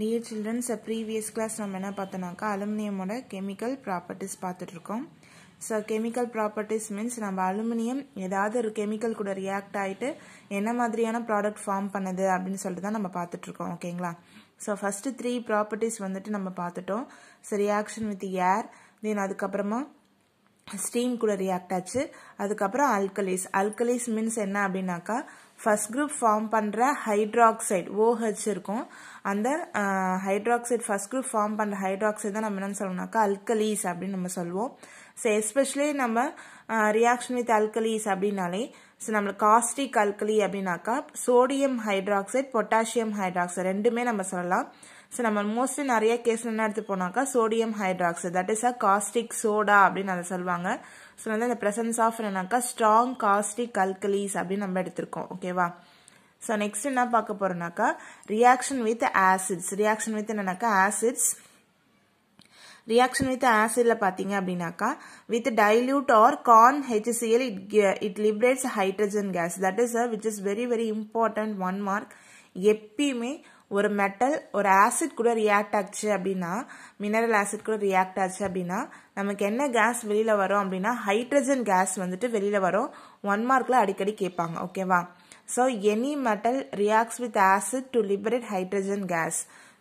Dear children's previous class நம்ம என்ன பார்த்தோன்னாக்கா அலுமினியமோட கெமிக்கல் ப்ராப்பர்ட்டிஸ் பார்த்துட்ருக்கோம் ஸோ கெமிக்கல் ப்ராப்பர்ட்டிஸ் மீன்ஸ் நம்ம அலுமினியம் ஏதாவது ஒரு கெமிக்கல் கூட ரியாக்ட் ஆகிட்டு என்ன மாதிரியான ப்ராடக்ட் ஃபார்ம் பண்ணுது அப்படின்னு சொல்லிட்டு தான் நம்ம பார்த்துட்ருக்கோம் ஓகேங்களா ஸோ ஃபஸ்ட்டு த்ரீ ப்ராப்பர்ட்டிஸ் வந்துட்டு நம்ம பார்த்துட்டோம் so reaction with air then அதுக்கப்புறமா ஸ்டீம் கூட ரியாக்ட் ஆச்சு அதுக்கப்புறம் அல்கலிஸ் அல்கலிஸ் மீன்ஸ் என்ன அப்படின்னாக்கா ஃபஸ்ட் குரூப் ஃபார்ம் பண்ணுற ஹைட்ராக்சைடு ஓஹெச் இருக்கும் அந்த ஹைட்ராக்சைடு ஃபஸ்ட் குரூப் ஃபார்ம் பண்ணுற ஹைட்ராக்சைடு தான் நம்ம என்னென்னு சொல்லணும்னாக்கா அல்கலீஸ் அப்படின்னு நம்ம சொல்லுவோம் ஸோ எஸ்பெஷலி நம்ம ரியாக்ஷன் வித் அல்கலீஸ் அப்படின்னாலே ஸோ நம்மளுக்கு காஸ்டிக் அல்கலி அப்படின்னாக்கா சோடியம் ஹைட்ராக்சைடு பொட்டாசியம் ஹைட்ராக்சைடு ரெண்டுமே நம்ம சொல்லலாம் ஸோ நம்ம மோஸ்ட்லி நிறைய கேஸ் என்ன எடுத்து போனாக்கா sodium hydroxide that is a caustic soda அப்படின்னு அதை சொல்லுவாங்க ஸோ வந்து இந்த ப்ரெசன்ஸ் ஆஃப் என்னாக்கா ஸ்ட்ராங் காஸ்டிக் கல்கலீஸ் அப்படின்னு நம்ம எடுத்திருக்கோம் ஓகேவா ஸோ நெக்ஸ்ட் என்ன பார்க்க போறோம்னாக்கா reaction with acids reaction with என்னன்னாக்கா ஆசிட்ஸ் ரியாக்ஷன் வித் ஆசிடில் பார்த்தீங்க அப்படின்னாக்கா வித் டைல்யூட் ஆர் கார்ன் HCl it it liberates hydrogen gas that is which is very very important one mark எப்பயுமே ஒரு மெட்டல் ஒரு ஆசிட் கூட ரியாக்ட் ஆச்சு அப்படின்னா மினரல் ஆசிட் கூட ரியாக்ட் ஆச்சு அப்படின்னா நமக்கு என்ன கேஸ் வெளியில் வரும் அப்படின்னா ஹைட்ரஜன் கேஸ் வந்துட்டு வெளியில் வரும் ஒன் மார்க்கில் அடிக்கடி கேட்பாங்க ஓகேவா so any metal reacts with acid to liberate hydrogen gas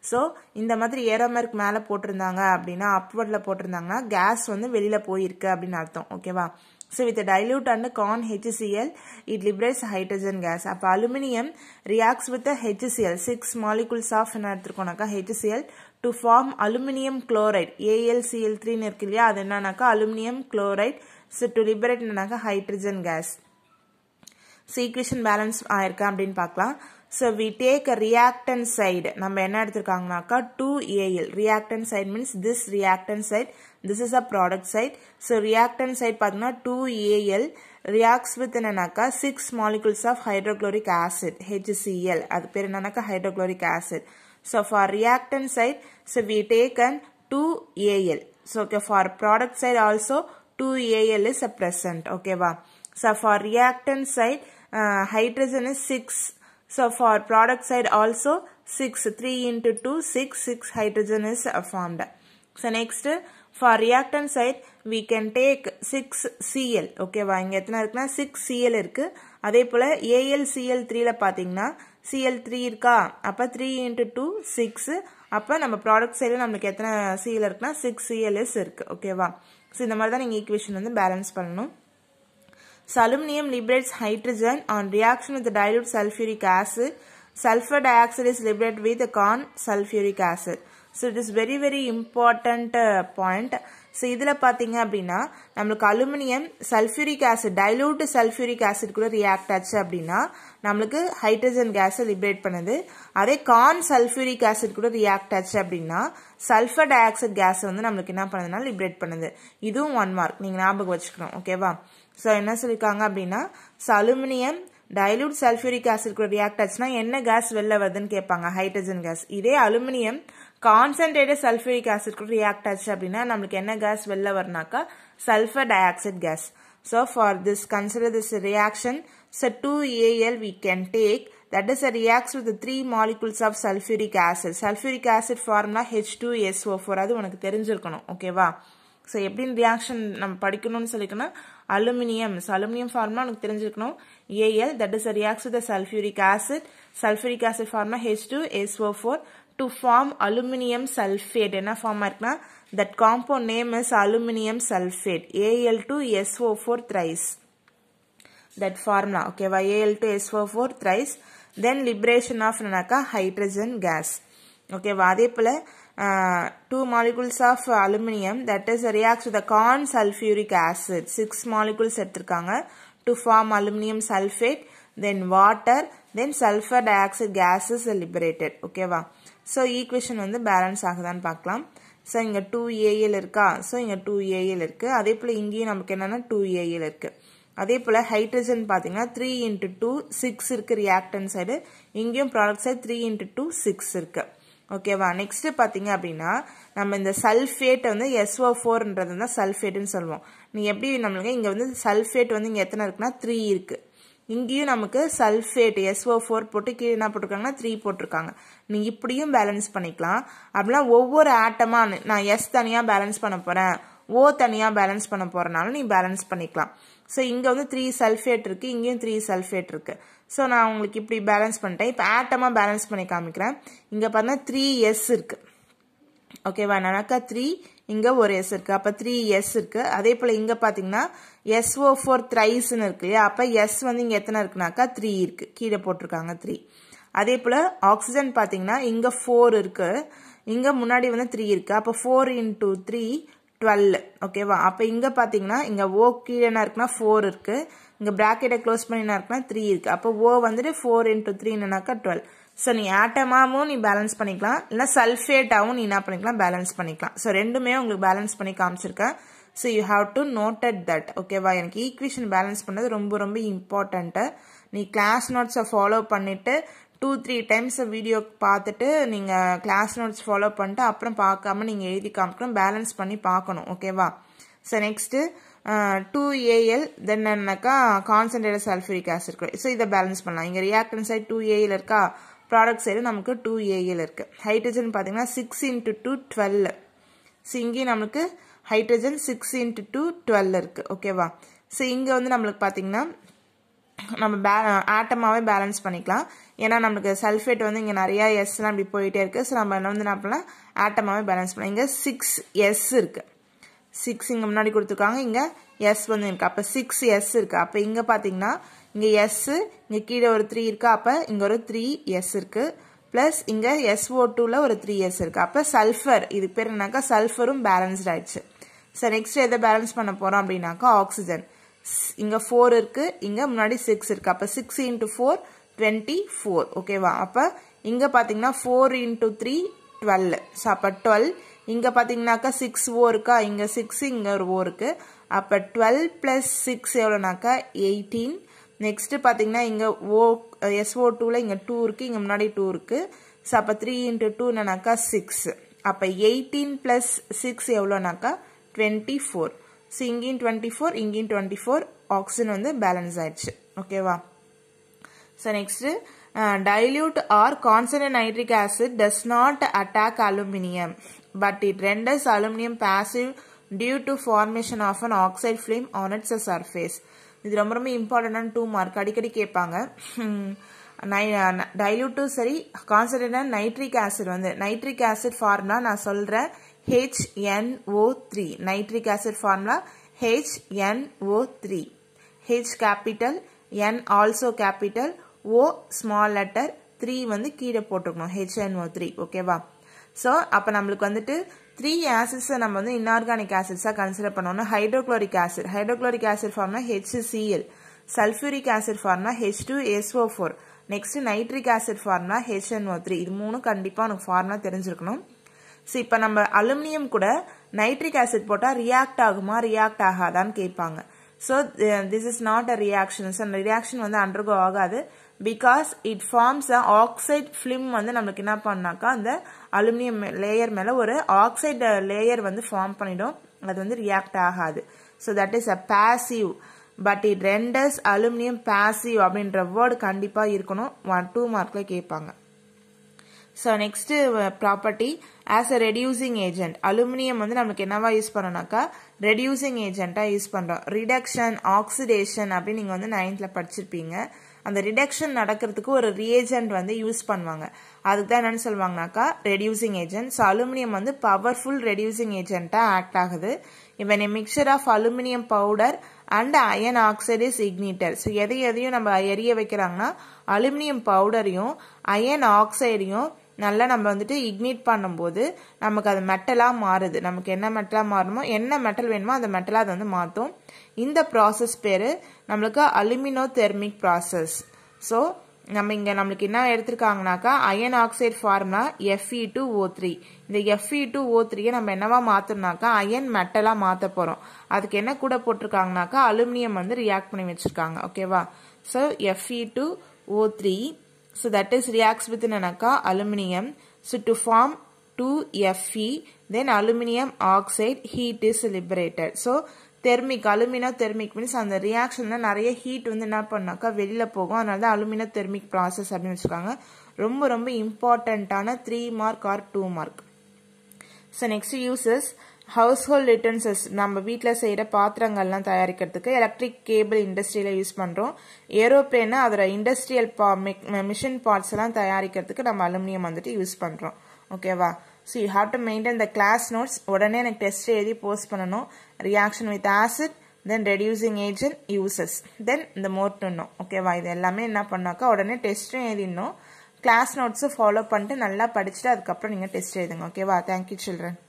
so இந்த மாதிரி ஏரோமெர்க் மேலே போட்டிருந்தாங்க அப்படின்னா அப்வர்டில் போட்டிருந்தாங்கன்னா கேஸ் வந்து வெளியில் போயிருக்கு அப்படின்னு அர்த்தம் ஓகேவா So with a dilute under con HCl, it liberates hydrogen gas. அப்போ aluminium reacts with the HCl, 6 molecules of என்ன HCl to form aluminium chloride, AlCl3 நிற்கில்லியா, அது என்னானாக்கா aluminium chloride, so to liberate என்னானாக்கா hydrogen gas. So equation balance ஆயிருக்கு அப்படின் பார்க்கலாம். So we take a reactant side நம்ம என்ன எடுத்திருக்காங்கனாக்கா two AL reactant side means this reactant side this is a product side so reactant side பார்த்தீங்கன்னா two AL reacts with என்னன்னாக்கா six molecules of hydrochloric acid HCl அது பேர் என்னன்னாக்கா hydrochloric acid so for reactant side so we take an two AL so okay for product side also two AL is a present ஓகேவா so for reactant side hydrogen is six So for product side also 6, 3 into 2, 6, 6 hydrogen is uh, formed. So next for reactant side we can take 6 Cl ஓகேவா இங்கே எத்தனை இருக்குன்னா 6 Cl இருக்கு அதே போல் AlCl 3ல பார்த்தீங்கன்னா Cl 3 இருக்கா அப்போ 3 இன்ட்டு டூ சிக்ஸ் அப்போ நம்ம ப்ராடக்ட் சைடில் நம்மளுக்கு எத்தனை Cl இருக்குன்னா சிக்ஸ் Cls இருக்குது ஓகேவா ஸோ இந்த மாதிரி தான் நீங்கள் ஈக்குவேஷன் வந்து பேலன்ஸ் பண்ணணும் So aluminium liberates hydrogen on reaction with the dilute sulfuric acid. Sulfur dioxide is liberated with the con sulfuric acid. So it is very very important point so இதில் பார்த்தீங்க அப்படின்னா நம்மளுக்கு aluminium sulphuric acid dilute sulphuric acid கூட react ஆச்சு அப்படின்னா நம்மளுக்கு hydrogen கேஸை liberate பண்ணுது அதே கார்ன் சல்ஃபியூரிக் ஆசிட் கூட ரியாக்ட் ஆச்சு அப்படின்னா சல்ஃபர் டை ஆக்சைட் கேஸை வந்து நம்மளுக்கு என்ன பண்ணுதுன்னா லிபரேட் பண்ணுது இதுவும் ஒன் மார்க் நீங்கள் ஞாபகம் வச்சுக்கணும் ஓகேவா ஸோ என்ன சொல்லியிருக்காங்க அப்படின்னா so aluminium dilute sulphuric acid react ஆச்சுன்னா என்ன கேஸ் வெளில வருதுன்னு கேட்பாங்க ஹைட்ரஜன் கேஸ் இதே aluminium concentrated sulphuric acid react ஆச்சு அப்படின்னா நம்மளுக்கு என்ன கேஸ் வெளில வரனாக்கா sulphur dioxide gas so for this consider this reaction so two AL we can take that is a reacts with three molecules of the acid molecules acid ஃபார்ம்னா H two S O four அது உனக்கு தெரிஞ்சிருக்கணும் ஓகேவா so எப்படின்னு reaction நம்ம படிக்கணும்னு சொல்லிக்கணும் aluminium aluminium ஃபார்மா உனக்கு தெரிஞ்சிருக்கணும் AL that is reacts with sulphuric acid sulphuric acid ஃபார்மா H two S O four to form aluminium sulphate என்ன ஃபார்மா இருக்குன்னா that compound name is aluminium sulphate AL two SO four thrice that formula ஓகேவா AL two SO four thrice then liberation of என்னன்னாக்கா hydrogen gas ஓகேவா அதே போல் two uh, two of aluminium that is is reacts with the corn sulfuric acid six molecules எடுத்திருக்காங்க to form aluminium sulfate then water then sulfur dioxide gas is liberated ஓகேவா so equation வந்து balance ஆகுதான்னு பார்க்கலாம் so இங்கே two AL இருக்கா so இங்கே two AL இருக்குது அதே போல் இங்கேயும் நமக்கு என்னென்னா டூ ஏஎல் இருக்குது அதே போல் ஹைட்ரஜன் பார்த்தீங்கன்னா த்ரீ இன்ட்டு டூ சிக்ஸ் இருக்குது ரியாக்டன் சைடு இங்கேயும் product side three into two six இருக்குது ஓகேவா நெக்ஸ்ட்டு பார்த்தீங்க அப்படின்னா நம்ம இந்த சல்ஃபேட்டை வந்து எஸ்ஓ ஃபோர்ன்றது வந்து சல்ஃபேட்டுன்னு சொல்லுவோம் நீ எப்படி நம்மளுக்கு இங்கே வந்து சல்ஃபேட் வந்து இங்கே எத்தனை இருக்குன்னா த்ரீ இருக்குது இங்கேயும் நமக்கு சல்ஃபேட் எஸ்ஓ ஃபோர் போட்டு கீழே என்ன போட்டிருக்காங்கன்னா த்ரீ போட்டிருக்காங்க நீ இப்படியும் பேலன்ஸ் பண்ணிக்கலாம் அப்படிலாம் ஒவ்வொரு ஆட்டமாக நான் எஸ் தனியாக பேலன்ஸ் பண்ண போகிறேன் ஓ தனியாக பேலன்ஸ் பண்ண போகிறனாலும் நீ பேலன்ஸ் பண்ணிக்கலாம் ஸோ இங்கே வந்து த்ரீ சல்ஃபேட் இருக்குது இங்கேயும் த்ரீ சல்ஃபேட் இருக்குது ஸோ நான் உங்களுக்கு இப்படி பேலன்ஸ் பண்ணிட்டேன் இப்போ ஆட்டமாக பேலன்ஸ் பண்ணி காமிக்கிறேன் இங்கே பார்த்தா த்ரீ எஸ் இருக்குது ஓகேவா நனக்கா த்ரீ இங்கே ஒரு எஸ் இருக்குது அப்போ த்ரீ எஸ் இருக்குது அதே போல் இங்கே பார்த்தீங்கன்னா எஸ்ஓ ஃபோர் த்ரைஸ்ன்னு இருக்கு இல்லையா அப்போ எஸ் வந்து இங்கே எத்தனை இருக்குனாக்கா த்ரீ இருக்குது கீழே போட்டிருக்காங்க த்ரீ அதே போல் ஆக்சிஜன் பார்த்தீங்கன்னா இங்கே ஃபோர் இருக்குது இங்கே முன்னாடி வந்து த்ரீ இருக்குது அப்போ ஃபோர் இன்டூ த்ரீ டுவெல் ஓகேவா அப்போ இங்கே பார்த்தீங்கன்னா இங்கே ஓ கீழேனா இருக்குன்னா ஃபோர் இருக்குது இங்கே ப்ராக்கெட்டை க்ளோஸ் பண்ணினா இருக்குன்னா த்ரீ இருக்குது அப்போ ஓ வந்துட்டு ஃபோர் இன்ட்டு என்னன்னாக்கா டுவெல் ஸோ நீ ஆட்டமாகவும் நீ பேலன்ஸ் பண்ணிக்கலாம் இல்லை சல்ஃபேட்டாகவும் நீ என்ன பண்ணிக்கலாம் பேலன்ஸ் பண்ணிக்கலாம் ஸோ ரெண்டுமே உங்களுக்கு பேலன்ஸ் பண்ணி காமிச்சிருக்கேன் so you have to noted that ஓகேவா எனக்கு ஈக்குவேஷன் பேலன்ஸ் பண்ணது ரொம்ப ரொம்ப இம்பார்ட்டண்ட்டு நீ கிளாஸ் நோட்ஸை ஃபாலோ பண்ணிவிட்டு டூ த்ரீ டைம்ஸ் வீடியோ பார்த்துட்டு நீங்கள் கிளாஸ் நோட்ஸ் ஃபாலோ பண்ணிட்டு அப்புறம் பார்க்காம நீங்கள் எழுதி காமிக்கணும் பேலன்ஸ் பண்ணி பார்க்கணும் ஓகேவா so next two AL then என்னக்கா கான்சன்ட்ரேட்டட் சல்ஃபரிக் ஆசிட் இருக்கு ஸோ இதை பேலன்ஸ் பண்ணலாம் இங்கே ரியாக்டன் சைடு டூ ஏஎல் இருக்கா ப்ராடக்ட் சைடு நமக்கு டூ ஏஎல் இருக்குது ஹைட்ரஜன் பார்த்தீங்கன்னா six into two twelve so இங்கேயும் நம்மளுக்கு hydrogen six into two twelve இருக்குது ஓகேவா ஸோ இங்கே வந்து நம்மளுக்கு பார்த்தீங்கன்னா நம்ம ஆட்டமாகவே பேலன்ஸ் பண்ணிக்கலாம் ஏன்னா நம்மளுக்கு சல்ஃபேட் வந்து இங்கே நிறையா எஸ்லாம் இப்படி போயிட்டே இருக்குது ஸோ நம்ம என்ன வந்து என்ன பண்ணலாம் ஆட்டமாகவே பேலன்ஸ் பண்ணலாம் இங்கே சிக்ஸ் எஸ் இருக்குது சிக்ஸ் இங்கே முன்னாடி கொடுத்துருக்காங்க இங்கே எஸ் வந்து இருக்குது அப்போ சிக்ஸ் எஸ் இருக்குது அப்போ இங்கே பார்த்தீங்கன்னா இங்கே எஸ்ஸு இங்கே கீழே ஒரு த்ரீ இருக்குது அப்போ இங்கே ஒரு த்ரீ எஸ் இருக்குது ப்ளஸ் இங்கே எஸ்ஓ டூவில் ஒரு த்ரீ எஸ் இருக்குது அப்போ சல்ஃபர் இது பேர் என்னாக்கா சல்ஃபரும் பேலன்ஸ்ட் ஆயிடுச்சு சார் நெக்ஸ்ட் எதை பேலன்ஸ் பண்ண போகிறோம் அப்படின்னாக்கா ஆக்சிஜன் இங்கே ஃபோர் இருக்குது இங்கே முன்னாடி சிக்ஸ் இருக்குது அப்போ six into four twenty four ஓகேவா அப்போ இங்கே பார்த்தீங்கன்னா four into three twelve so அப்போ டுவெல் இங்கே பார்த்தீங்கன்னாக்கா சிக்ஸ் ஓ இருக்கா இங்கே 6 இங்கே ஒரு ஓ இருக்குது அப்போ டுவெல் ப்ளஸ் சிக்ஸ் எவ்வளோனாக்கா எயிட்டீன் நெக்ஸ்ட்டு பார்த்தீங்கன்னா இங்கே ஓ எஸ்ஓ டூவில் இங்கே டூ இருக்கு இங்கே முன்னாடி டூ இருக்கு சோ அப்போ த்ரீ இன்ட்டு டூ என்னன்னாக்கா சிக்ஸ் அப்போ எயிட்டீன் ப்ளஸ் சிக்ஸ் எவ்வளோனாக்கா ஃபோர் சி இங்கேயும் டுவெண்ட்டி ஃபோர் இங்கேயும் டுவெண்ட்டி ஃபோர் ஆக்சிஜன் வந்து பேலன்ஸ் ஆயிடுச்சு ஓகேவா so next dilute or concentrated nitric acid does not attack aluminium but renders aluminium aluminium due to formation of an an oxide on its a surface இது ரொம்ப ரொம்ப இம்பார்ட்டன்டான two mark அடிக்கடி கேட்பாங்க டைல்யூட்டும் சரி கான்சன்ட்ரேட் நைட்ரிக் ஆசிட் வந்து nitric acid ஃபார்ம்னா நான் சொல்கிறேன் HNO3. Nitric acid formula HNO3. H capital, N also capital, O small letter, 3 வந்து கீழே போட்டுக்கணும் HNO3 ஓகேவா ஸோ அப்போ நம்மளுக்கு வந்துட்டு த்ரீ acids நம்ம வந்து inorganic acids கன்சிடர் பண்ணும் hydrochloric acid hydrochloric acid formula HCl sulfuric acid formula H two SO four formula nitric acid three இது மூணும் கண்டிப்பாக formula தெரிந்திருக்கும் ஸோ இப்போ நம்ம அலுமினியம் கூட நைட்ரிக் ஆசிட் போட்டால் ரியாக்ட் ஆகுமா ரியாக்ட் ஆகாதான்னு கேட்பாங்க so this is not a reaction அந்த ரியாக்ஷன் வந்து அண்டர்கோ ஆகாது because it forms a oxide film வந்து நம்மளுக்கு என்ன பண்ணாக்கா அந்த அலுமினியம் லேயர் மேலே ஒரு ஆக்சைடு லேயர் வந்து ஃபார்ம் பண்ணிடும் அது வந்து ரியாக்ட் ஆகாது so that is a passive but it renders aluminium passive அப்படின்ற வேர்டு கண்டிப்பாக இருக்கணும் ஒன் டூ மார்க்கில் கேட்பாங்க ஸோ next property as a reducing agent aluminium வந்து நம்மளுக்கு என்னவா யூஸ் பண்ணோம்னாக்கா ரெடியூசிங் ஏஜென்ட்டாக யூஸ் பண்ணுறோம் ரிடக்ஷன் ஆக்சிடேஷன் அப்படின்னு நீங்கள் வந்து நைன்த்தில் படிச்சிருப்பீங்க அந்த ரிடக்ஷன் நடக்கிறதுக்கு ஒரு ரியேஜென்ட் வந்து யூஸ் பண்ணுவாங்க அதுக்கு தான் என்னென்னு சொல்லுவாங்கனாக்கா ரெடியூசிங் ஏஜென்ட் ஸோ அலுமினியம் வந்து பவர்ஃபுல் ரெடியூசிங் ஏஜென்ட்டாக ஆக்ட் ஆகுது இவன் a mixture of aluminium powder and iron oxide is ignited so எதை எதையும் நம்ம எரிய வைக்கிறாங்கன்னா அலுமினியம் பவுடரையும் அயன் ஆக்சைடையும் நல்லா நம்ம வந்துட்டு இக்னிட் பண்ணும்போது நமக்கு அது மெட்டலாக மாறுது நமக்கு என்ன மெட்டலாக மாறணுமோ என்ன மெட்டல் வேணுமோ அந்த மெட்டலாக அதை வந்து மாற்றும் இந்த ப்ராசஸ் பேர் நம்மளுக்கு அலுமினோ தெர்மிக் ப்ராசஸ் ஸோ நம்ம இங்கே நம்மளுக்கு என்ன எடுத்துருக்காங்கனாக்கா அயன் ஆக்சைடு ஃபார்ம்னா எஃப்இ டூ ஓ த்ரீ இந்த எஃப்இ டூ ஓ த்ரீயை நம்ம என்னவா மாற்றணும்னாக்கா அயன் மெட்டலாக மாற்ற போகிறோம் அதுக்கு என்ன கூட போட்டிருக்காங்கனாக்கா அலுமினியம் வந்து ரியாக்ட் பண்ணி வச்சுருக்காங்க ஓகேவா so FE two O three So that is reacts with nanaka aluminium. So to form 2Fe then aluminium oxide heat is liberated. So thermic alumina thermic means அந்த ரியாக்ஷனில் நிறைய ஹீட் வந்து என்ன பண்ணாக்கா வெளியில் போகும் அதனால தான் அலுமினா தெர்மிக் ப்ராசஸ் அப்படின்னு வச்சுருக்காங்க ரொம்ப ரொம்ப இம்பார்ட்டண்ட்டான three mark or two mark so next uses household நம்ம வீட்டில் செய்கிற பாத்திரங்கள்லாம் தயாரிக்கிறதுக்கு எலக்ட்ரிக் கேபிள் இண்டஸ்ட்ரியில் யூஸ் பண்ணுறோம் ஏரோப்ளேனு அதோட இண்டஸ்ட்ரியல் பா மெக் மிஷின் பார்ட்ஸ் எல்லாம் தயாரிக்கிறதுக்கு நம்ம அலுமினியம் வந்துட்டு யூஸ் பண்ணுறோம் ஓகேவா so you have to maintain the class notes உடனே எனக்கு டெஸ்ட் எழுதி போஸ்ட் பண்ணணும் reaction with acid then reducing agent uses then இந்த மோர்டுன்னும் ஓகேவா இது எல்லாமே என்ன பண்ணாக்கா உடனே டெஸ்ட்டும் எழுதிடணும் கிளாஸ் நோட்ஸும் ஃபாலோ பண்ணிட்டு நல்லா படிச்சுட்டு அதுக்கப்புறம் நீங்கள் டெஸ்ட் எழுதுங்க ஓகேவா தேங்க்யூ சில்ட்ரன்